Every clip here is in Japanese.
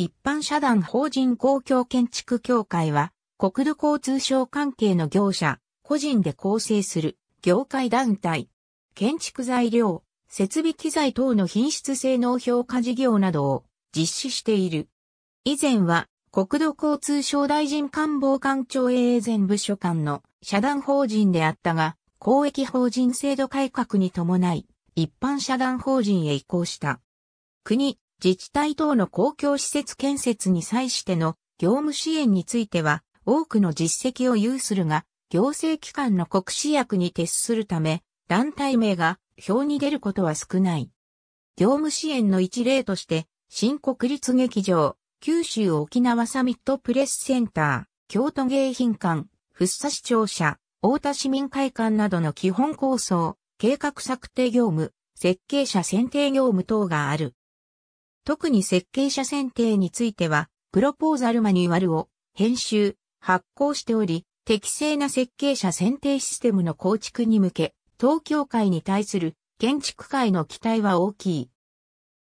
一般社団法人公共建築協会は、国土交通省関係の業者、個人で構成する業界団体、建築材料、設備機材等の品質性能評価事業などを実施している。以前は、国土交通省大臣官房官庁営前部署官の社団法人であったが、公益法人制度改革に伴い、一般社団法人へ移行した。国、自治体等の公共施設建設に際しての業務支援については、多くの実績を有するが、行政機関の国試役に徹するため、団体名が表に出ることは少ない。業務支援の一例として、新国立劇場、九州沖縄サミットプレスセンター、京都迎賓館、福佐市庁舎、大田市民会館などの基本構想、計画策定業務、設計者選定業務等がある。特に設計者選定については、プロポーザルマニュアルを編集、発行しており、適正な設計者選定システムの構築に向け、東京会に対する建築界の期待は大きい。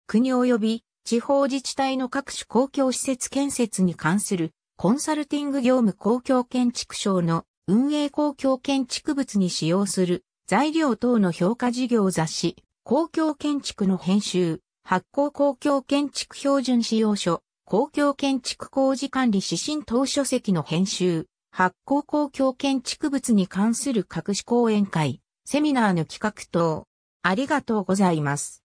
国及び地方自治体の各種公共施設建設に関するコンサルティング業務公共建築省の運営公共建築物に使用する材料等の評価事業雑誌公共建築の編集発行公共建築標準使用書、公共建築工事管理指針等書籍の編集、発行公共建築物に関する各種講演会、セミナーの企画等。ありがとうございます。